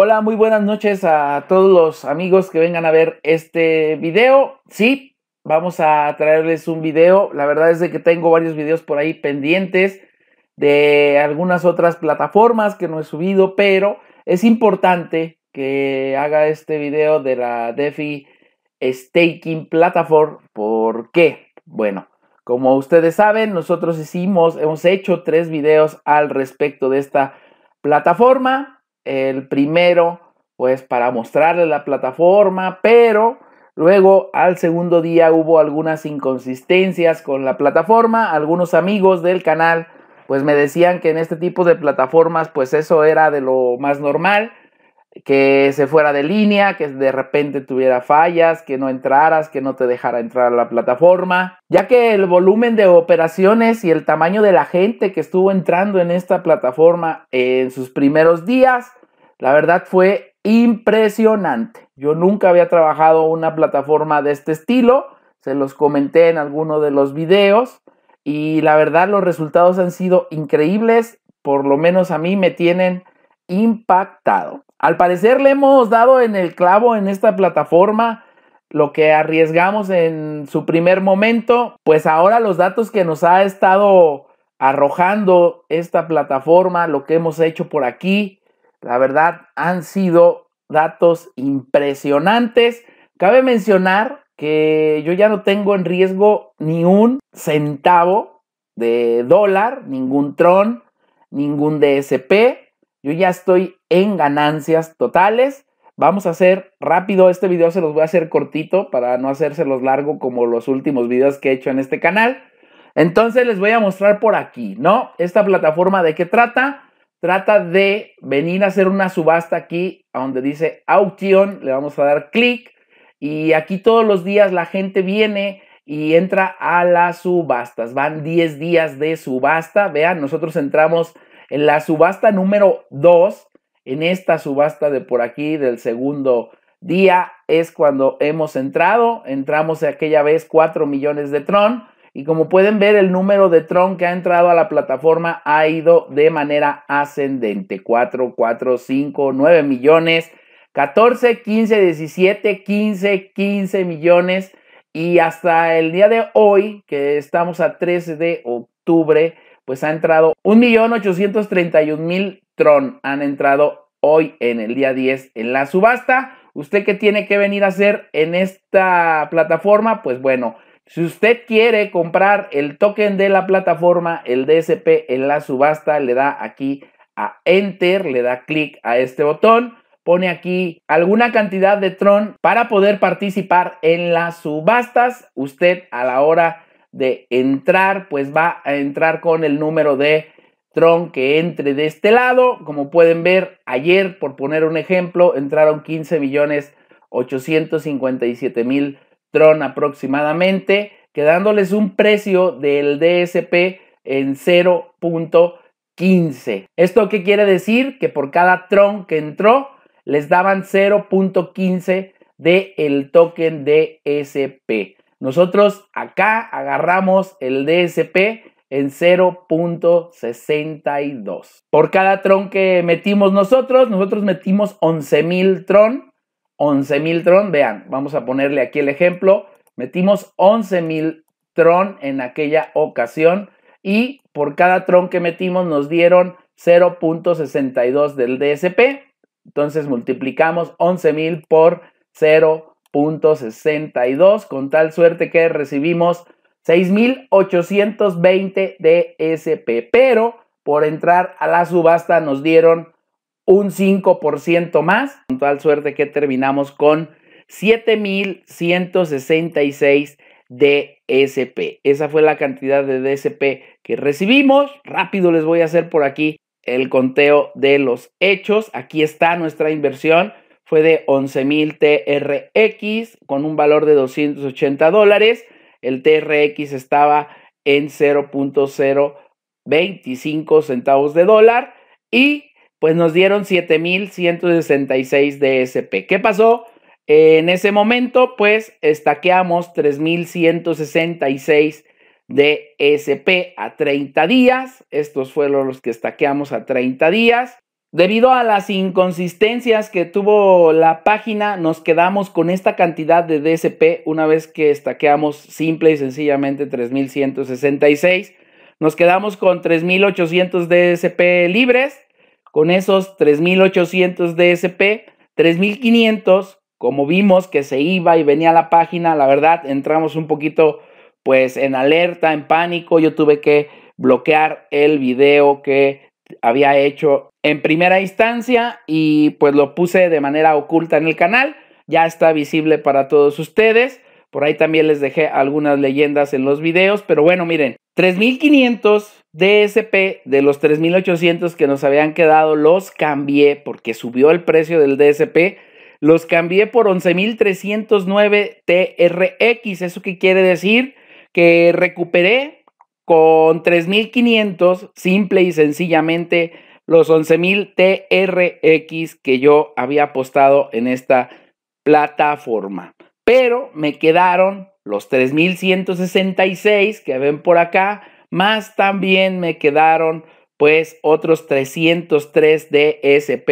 Hola, muy buenas noches a todos los amigos que vengan a ver este video. Sí, vamos a traerles un video. La verdad es de que tengo varios videos por ahí pendientes de algunas otras plataformas que no he subido, pero es importante que haga este video de la DeFi Staking Platform. ¿Por qué? Bueno, como ustedes saben, nosotros hicimos, hemos hecho tres videos al respecto de esta plataforma el primero, pues para mostrarle la plataforma, pero luego al segundo día hubo algunas inconsistencias con la plataforma. Algunos amigos del canal, pues me decían que en este tipo de plataformas, pues eso era de lo más normal que se fuera de línea, que de repente tuviera fallas, que no entraras, que no te dejara entrar a la plataforma, ya que el volumen de operaciones y el tamaño de la gente que estuvo entrando en esta plataforma en sus primeros días, la verdad fue impresionante. Yo nunca había trabajado una plataforma de este estilo, se los comenté en alguno de los videos y la verdad los resultados han sido increíbles, por lo menos a mí me tienen impactado. Al parecer le hemos dado en el clavo en esta plataforma lo que arriesgamos en su primer momento, pues ahora los datos que nos ha estado arrojando esta plataforma, lo que hemos hecho por aquí, la verdad han sido datos impresionantes. Cabe mencionar que yo ya no tengo en riesgo ni un centavo de dólar, ningún tron, ningún DSP. Yo ya estoy en ganancias totales. Vamos a hacer rápido, este video se los voy a hacer cortito para no hacérselos largo como los últimos videos que he hecho en este canal. Entonces les voy a mostrar por aquí, ¿no? Esta plataforma de qué trata. Trata de venir a hacer una subasta aquí donde dice auction, le vamos a dar clic y aquí todos los días la gente viene y entra a las subastas. Van 10 días de subasta, vean, nosotros entramos en la subasta número 2 en esta subasta de por aquí del segundo día es cuando hemos entrado. Entramos aquella vez 4 millones de Tron. Y como pueden ver, el número de Tron que ha entrado a la plataforma ha ido de manera ascendente. 4, 4, 5, 9 millones, 14, 15, 17, 15, 15 millones. Y hasta el día de hoy, que estamos a 13 de octubre, pues ha entrado 1.831.000 Tron han entrado hoy en el día 10 en la subasta. ¿Usted qué tiene que venir a hacer en esta plataforma? Pues bueno, si usted quiere comprar el token de la plataforma, el DSP en la subasta, le da aquí a Enter, le da clic a este botón, pone aquí alguna cantidad de Tron para poder participar en las subastas. Usted a la hora de entrar, pues va a entrar con el número de que entre de este lado. Como pueden ver, ayer, por poner un ejemplo, entraron 15 millones 857 mil Tron aproximadamente, quedándoles un precio del DSP en 0.15. ¿Esto qué quiere decir? Que por cada Tron que entró, les daban 0.15 del el token DSP. Nosotros acá agarramos el DSP en 0.62. Por cada tron que metimos nosotros, nosotros metimos 11.000 tron. 11.000 tron, vean, vamos a ponerle aquí el ejemplo. Metimos 11.000 tron en aquella ocasión y por cada tron que metimos nos dieron 0.62 del DSP. Entonces multiplicamos 11.000 por 0.62 con tal suerte que recibimos 6.820 DSP, pero por entrar a la subasta nos dieron un 5% más, con tal suerte que terminamos con 7.166 DSP. Esa fue la cantidad de DSP que recibimos. Rápido les voy a hacer por aquí el conteo de los hechos. Aquí está nuestra inversión. Fue de 11.000 TRX con un valor de 280 dólares el TRX estaba en 0.025 centavos de dólar y pues nos dieron 7.166 SP. ¿Qué pasó? En ese momento, pues estaqueamos 3.166 de SP a 30 días. Estos fueron los que estaqueamos a 30 días. Debido a las inconsistencias que tuvo la página, nos quedamos con esta cantidad de DSP una vez que estaqueamos simple y sencillamente 3166. Nos quedamos con 3800 DSP libres. Con esos 3800 DSP, 3500, como vimos que se iba y venía la página, la verdad entramos un poquito pues en alerta, en pánico. Yo tuve que bloquear el video que había hecho en primera instancia y pues lo puse de manera oculta en el canal. Ya está visible para todos ustedes. Por ahí también les dejé algunas leyendas en los videos, pero bueno, miren, 3500 DSP de los 3800 que nos habían quedado los cambié porque subió el precio del DSP. Los cambié por 11309 TRX. ¿Eso qué quiere decir? Que recuperé con 3.500, simple y sencillamente los 11.000 TRX que yo había apostado en esta plataforma. Pero me quedaron los 3.166 que ven por acá, más también me quedaron pues otros 303 DSP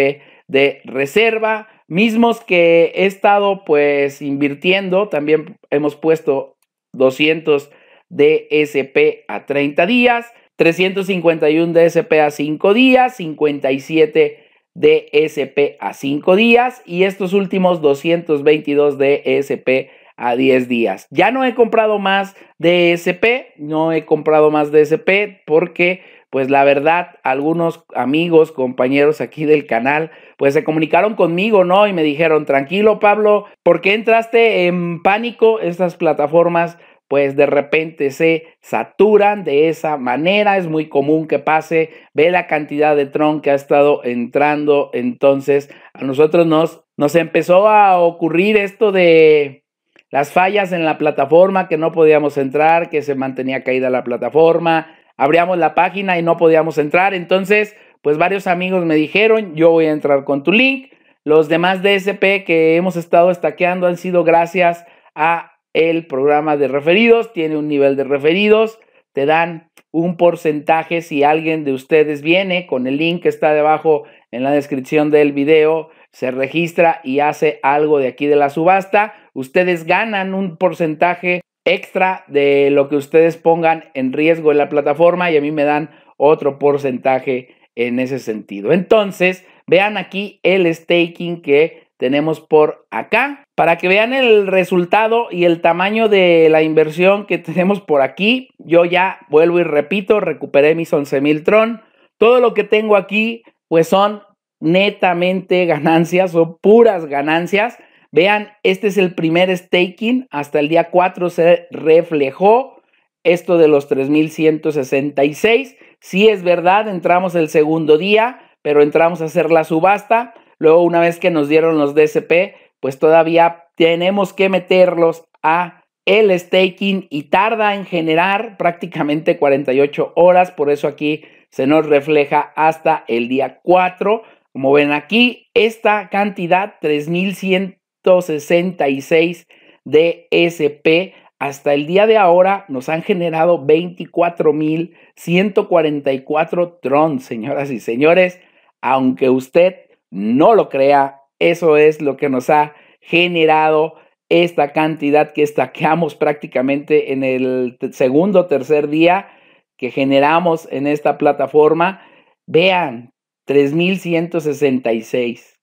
de reserva, mismos que he estado pues invirtiendo, también hemos puesto 200 DSP a 30 días, 351 DSP a 5 días, 57 DSP a 5 días y estos últimos 222 DSP a 10 días. Ya no he comprado más DSP, no he comprado más DSP porque pues la verdad algunos amigos, compañeros aquí del canal pues se comunicaron conmigo, ¿no? Y me dijeron, tranquilo Pablo, ¿por qué entraste en pánico? Estas plataformas pues de repente se saturan de esa manera. Es muy común que pase. Ve la cantidad de Tron que ha estado entrando. Entonces, a nosotros nos, nos empezó a ocurrir esto de las fallas en la plataforma, que no podíamos entrar, que se mantenía caída la plataforma. Abríamos la página y no podíamos entrar. Entonces, pues varios amigos me dijeron, yo voy a entrar con tu link. Los demás DSP que hemos estado estaqueando han sido gracias a el programa de referidos, tiene un nivel de referidos, te dan un porcentaje si alguien de ustedes viene con el link que está debajo en la descripción del video, se registra y hace algo de aquí de la subasta, ustedes ganan un porcentaje extra de lo que ustedes pongan en riesgo en la plataforma y a mí me dan otro porcentaje en ese sentido. Entonces, vean aquí el staking que tenemos por acá. Para que vean el resultado y el tamaño de la inversión que tenemos por aquí, yo ya vuelvo y repito, recuperé mis 11.000 tron. Todo lo que tengo aquí, pues son netamente ganancias, o puras ganancias. Vean, este es el primer staking. Hasta el día 4 se reflejó esto de los 3.166. Si es verdad, entramos el segundo día, pero entramos a hacer la subasta. Luego, una vez que nos dieron los DSP, pues todavía tenemos que meterlos a el staking y tarda en generar prácticamente 48 horas, por eso aquí se nos refleja hasta el día 4. Como ven aquí, esta cantidad 3166 DSP hasta el día de ahora nos han generado 24.144 Tron, señoras y señores. Aunque usted no lo crea, eso es lo que nos ha generado esta cantidad que estaqueamos prácticamente en el segundo o tercer día que generamos en esta plataforma. Vean, 3.166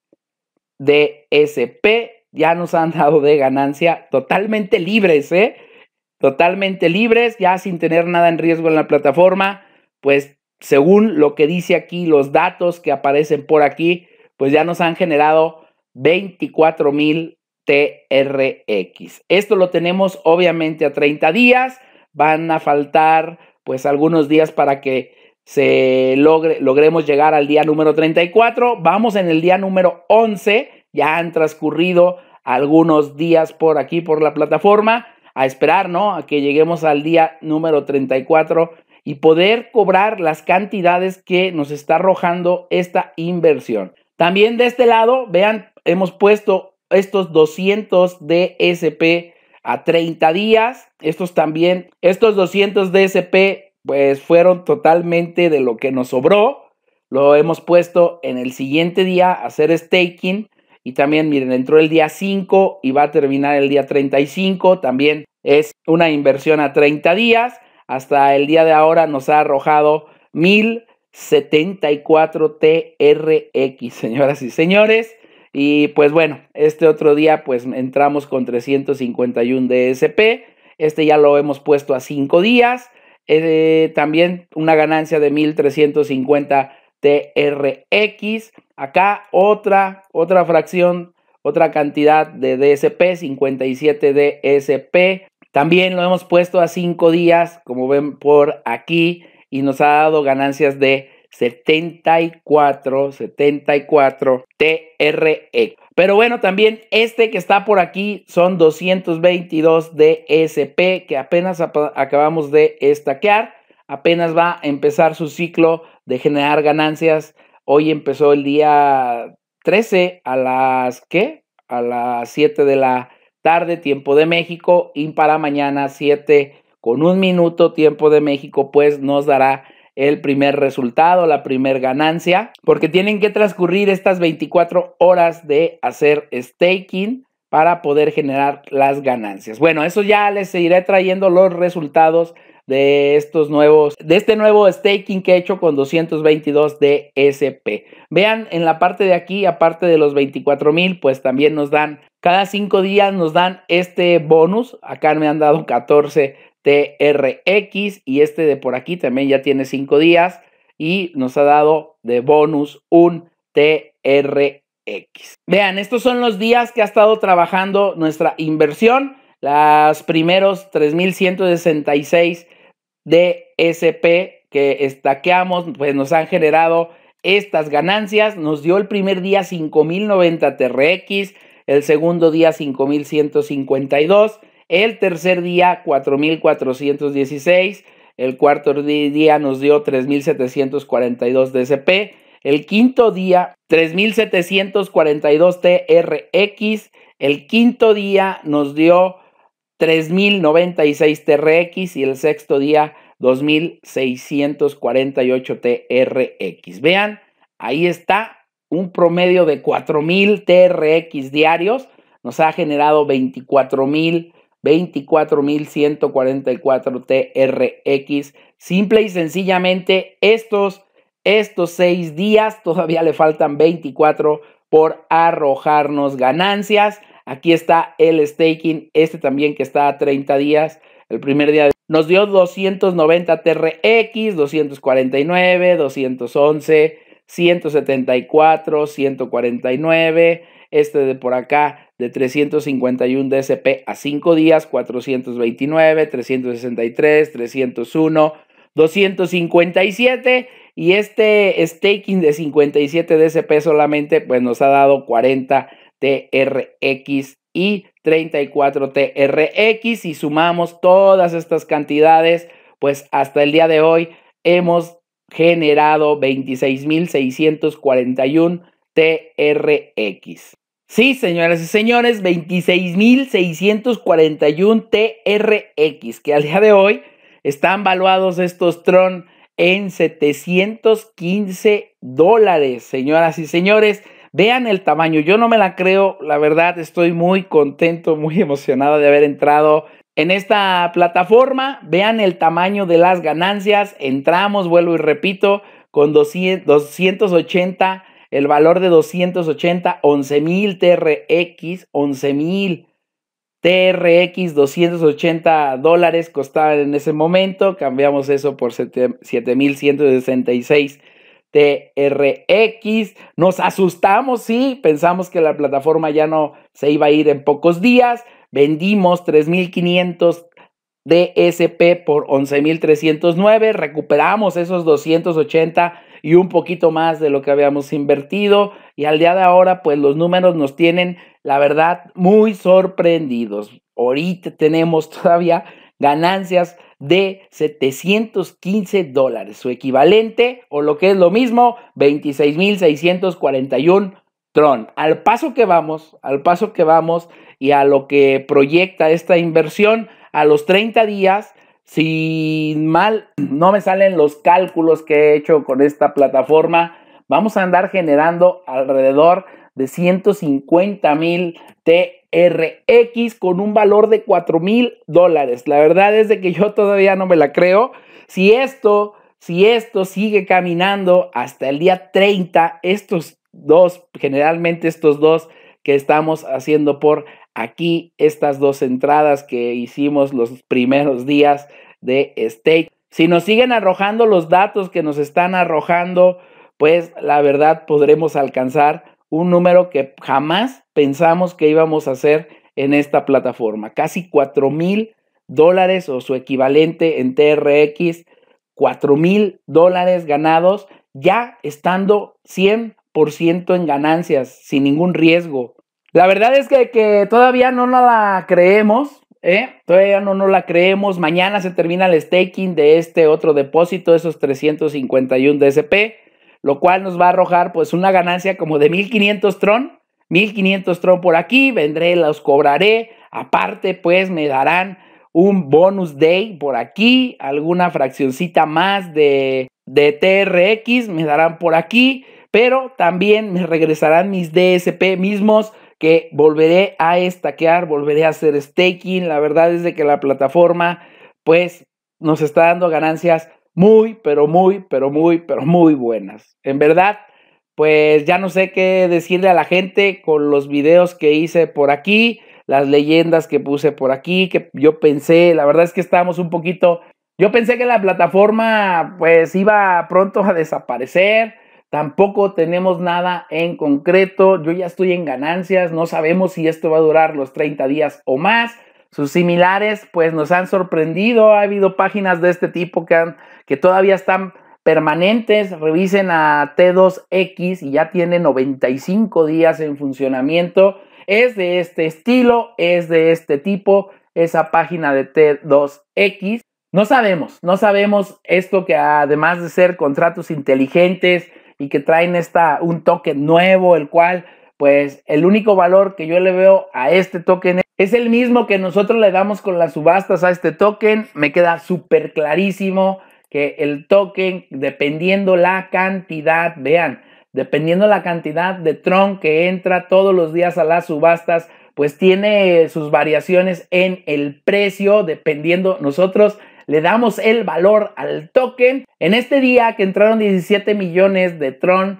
de SP ya nos han dado de ganancia totalmente libres, ¿eh? Totalmente libres, ya sin tener nada en riesgo en la plataforma, pues según lo que dice aquí, los datos que aparecen por aquí, pues ya nos han generado 24 mil TRX. Esto lo tenemos obviamente a 30 días. Van a faltar pues algunos días para que se logre, logremos llegar al día número 34. Vamos en el día número 11. Ya han transcurrido algunos días por aquí, por la plataforma. A esperar, ¿no? A que lleguemos al día número 34 y poder cobrar las cantidades que nos está arrojando esta inversión. También de este lado, vean, hemos puesto estos 200 DSP a 30 días. Estos también, estos 200 DSP, pues fueron totalmente de lo que nos sobró. Lo hemos puesto en el siguiente día a hacer staking. Y también, miren, entró el día 5 y va a terminar el día 35. También es una inversión a 30 días. Hasta el día de ahora nos ha arrojado mil 74TRX, señoras y señores. Y pues bueno, este otro día pues entramos con 351 DSP. Este ya lo hemos puesto a 5 días. Eh, también una ganancia de 1350 TRX. Acá otra, otra fracción, otra cantidad de DSP, 57 DSP. También lo hemos puesto a 5 días, como ven por aquí y nos ha dado ganancias de 74, 74 TRE. Pero bueno, también este que está por aquí son 222 DSP e que apenas acabamos de estaquear. Apenas va a empezar su ciclo de generar ganancias. Hoy empezó el día 13 a las ¿qué? A las 7 de la tarde, tiempo de México, y para mañana 7 con un minuto tiempo de México, pues nos dará el primer resultado, la primer ganancia, porque tienen que transcurrir estas 24 horas de hacer staking para poder generar las ganancias. Bueno, eso ya les seguiré trayendo los resultados de estos nuevos, de este nuevo staking que he hecho con 222 DSP. Vean en la parte de aquí, aparte de los 24 mil, pues también nos dan, cada cinco días nos dan este bonus. Acá me han dado 14 TRX y este de por aquí también ya tiene 5 días y nos ha dado de bonus un TRX. Vean, estos son los días que ha estado trabajando nuestra inversión, las primeros 3.166 DSP que estaqueamos, pues nos han generado estas ganancias, nos dio el primer día 5.090 TRX, el segundo día 5.152 el tercer día, 4.416. El cuarto día nos dio 3.742 DCP. El quinto día, 3.742 TRX. El quinto día nos dio 3.096 TRX y el sexto día 2.648 TRX. Vean, ahí está un promedio de 4.000 TRX diarios. Nos ha generado 24.000 24.144 TRX. Simple y sencillamente, estos, estos seis días todavía le faltan 24 por arrojarnos ganancias. Aquí está el staking, este también que está a 30 días. El primer día nos dio 290 TRX, 249, 211, 174, 149 este de por acá de 351 DSP a 5 días, 429, 363, 301, 257 y este staking de 57 DSP solamente pues nos ha dado 40 TRX y 34 TRX y sumamos todas estas cantidades pues hasta el día de hoy hemos generado 26.641 TRX. Sí, señoras y señores, 26.641 TRX, que al día de hoy están valuados estos Tron en 715 dólares, señoras y señores. Vean el tamaño, yo no me la creo, la verdad estoy muy contento, muy emocionado de haber entrado en esta plataforma. Vean el tamaño de las ganancias, entramos, vuelvo y repito, con 200, 280 el valor de 280, 11.000 TRX, 11.000 TRX, 280 dólares costaban en ese momento. Cambiamos eso por 7.166 TRX. Nos asustamos, sí, pensamos que la plataforma ya no se iba a ir en pocos días. Vendimos 3.500 DSP por 11.309, recuperamos esos 280 y un poquito más de lo que habíamos invertido. Y al día de ahora, pues los números nos tienen, la verdad, muy sorprendidos. Ahorita tenemos todavía ganancias de 715 dólares, su equivalente, o lo que es lo mismo, 26.641 Tron. Al paso que vamos, al paso que vamos y a lo que proyecta esta inversión, a los 30 días si mal no me salen los cálculos que he hecho con esta plataforma, vamos a andar generando alrededor de 150 mil TRX con un valor de 4 mil dólares. La verdad es de que yo todavía no me la creo. Si esto, si esto sigue caminando hasta el día 30, estos dos, generalmente estos dos que estamos haciendo por aquí estas dos entradas que hicimos los primeros días de stake. Si nos siguen arrojando los datos que nos están arrojando, pues la verdad podremos alcanzar un número que jamás pensamos que íbamos a hacer en esta plataforma. Casi $4,000 mil dólares o su equivalente en TRX, $4,000 mil dólares ganados ya estando 100% en ganancias, sin ningún riesgo. La verdad es que, todavía no la creemos, ¿eh? Todavía no nos la creemos. Mañana se termina el staking de este otro depósito, esos 351 DSP, lo cual nos va a arrojar pues una ganancia como de 1500 Tron. 1500 Tron por aquí, vendré, los cobraré. Aparte, pues me darán un bonus day por aquí, alguna fraccioncita más de, de TRX me darán por aquí, pero también me regresarán mis DSP mismos que volveré a estaquear, volveré a hacer staking. La verdad es de que la plataforma, pues, nos está dando ganancias muy, pero muy, pero muy, pero muy buenas. En verdad, pues ya no sé qué decirle a la gente con los videos que hice por aquí, las leyendas que puse por aquí, que yo pensé, la verdad es que estábamos un poquito, yo pensé que la plataforma pues iba pronto a desaparecer, Tampoco tenemos nada en concreto. Yo ya estoy en ganancias. No sabemos si esto va a durar los 30 días o más. Sus similares pues nos han sorprendido. Ha habido páginas de este tipo que, que todavía están permanentes. Revisen a T2X y ya tiene 95 días en funcionamiento. Es de este estilo, es de este tipo, esa página de T2X. No sabemos, no sabemos esto que además de ser contratos inteligentes, y que traen esta, un token nuevo, el cual, pues el único valor que yo le veo a este token es el mismo que nosotros le damos con las subastas a este token. Me queda súper clarísimo que el token, dependiendo la cantidad, vean, dependiendo la cantidad de Tron que entra todos los días a las subastas, pues tiene sus variaciones en el precio, dependiendo nosotros le damos el valor al token. En este día que entraron 17 millones de Tron,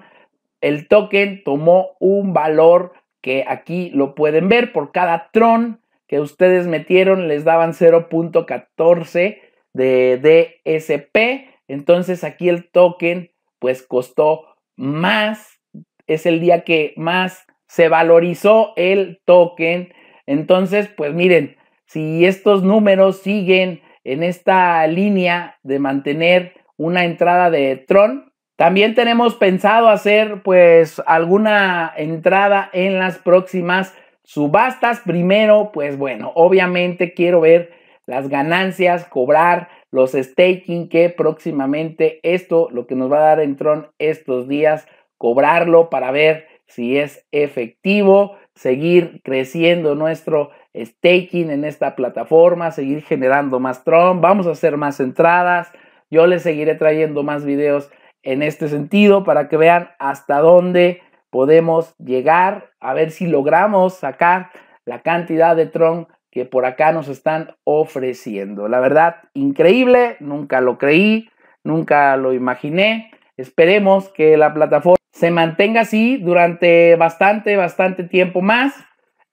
el token tomó un valor que aquí lo pueden ver. Por cada Tron que ustedes metieron, les daban 0.14 de DSP. Entonces aquí el token pues costó más. Es el día que más se valorizó el token. Entonces, pues miren, si estos números siguen en esta línea de mantener una entrada de Tron. También tenemos pensado hacer pues alguna entrada en las próximas subastas. Primero, pues bueno, obviamente quiero ver las ganancias, cobrar los staking que próximamente esto, lo que nos va a dar en Tron estos días, cobrarlo para ver si es efectivo, seguir creciendo nuestro staking en esta plataforma, seguir generando más Tron, vamos a hacer más entradas, yo les seguiré trayendo más videos en este sentido para que vean hasta dónde podemos llegar, a ver si logramos sacar la cantidad de Tron que por acá nos están ofreciendo. La verdad, increíble, nunca lo creí, nunca lo imaginé. Esperemos que la plataforma se mantenga así durante bastante, bastante tiempo más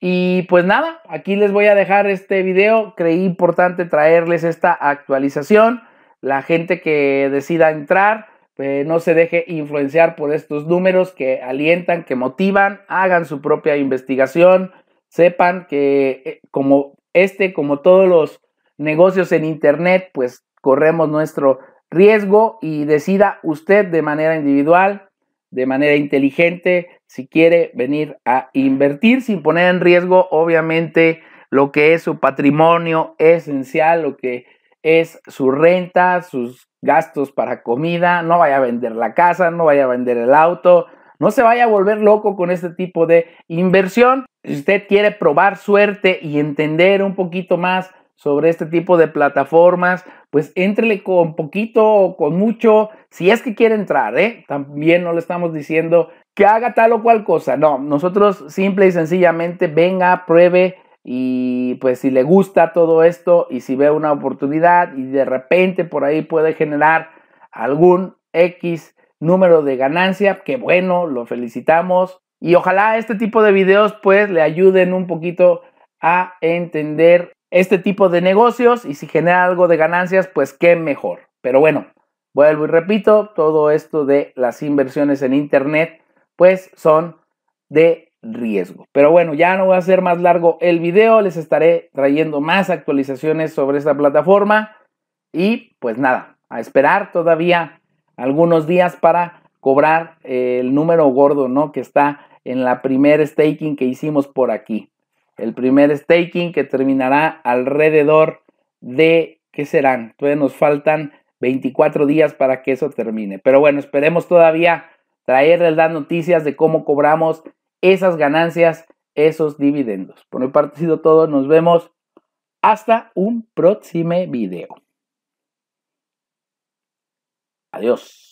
y pues nada, aquí les voy a dejar este video. Creí importante traerles esta actualización. La gente que decida entrar, eh, no se deje influenciar por estos números que alientan, que motivan, hagan su propia investigación. Sepan que eh, como este, como todos los negocios en Internet, pues corremos nuestro riesgo y decida usted de manera individual de manera inteligente si quiere venir a invertir sin poner en riesgo, obviamente, lo que es su patrimonio esencial, lo que es su renta, sus gastos para comida, no vaya a vender la casa, no vaya a vender el auto, no se vaya a volver loco con este tipo de inversión. Si usted quiere probar suerte y entender un poquito más sobre este tipo de plataformas, pues éntrele con poquito o con mucho, si es que quiere entrar, ¿eh? También no le estamos diciendo que haga tal o cual cosa, no, nosotros simple y sencillamente venga, pruebe y pues si le gusta todo esto y si ve una oportunidad y de repente por ahí puede generar algún X número de ganancia, que bueno, lo felicitamos y ojalá este tipo de videos pues le ayuden un poquito a entender este tipo de negocios y si genera algo de ganancias, pues qué mejor. Pero bueno, vuelvo y repito, todo esto de las inversiones en Internet, pues son de riesgo. Pero bueno, ya no voy a hacer más largo el video, les estaré trayendo más actualizaciones sobre esta plataforma y pues nada, a esperar todavía algunos días para cobrar eh, el número gordo, ¿no? Que está en la primer staking que hicimos por aquí. El primer staking que terminará alrededor de, ¿qué serán? Todavía nos faltan 24 días para que eso termine. Pero bueno, esperemos todavía traerles las noticias de cómo cobramos esas ganancias, esos dividendos. Por mi parte ha sido todo. Nos vemos hasta un próximo video. Adiós.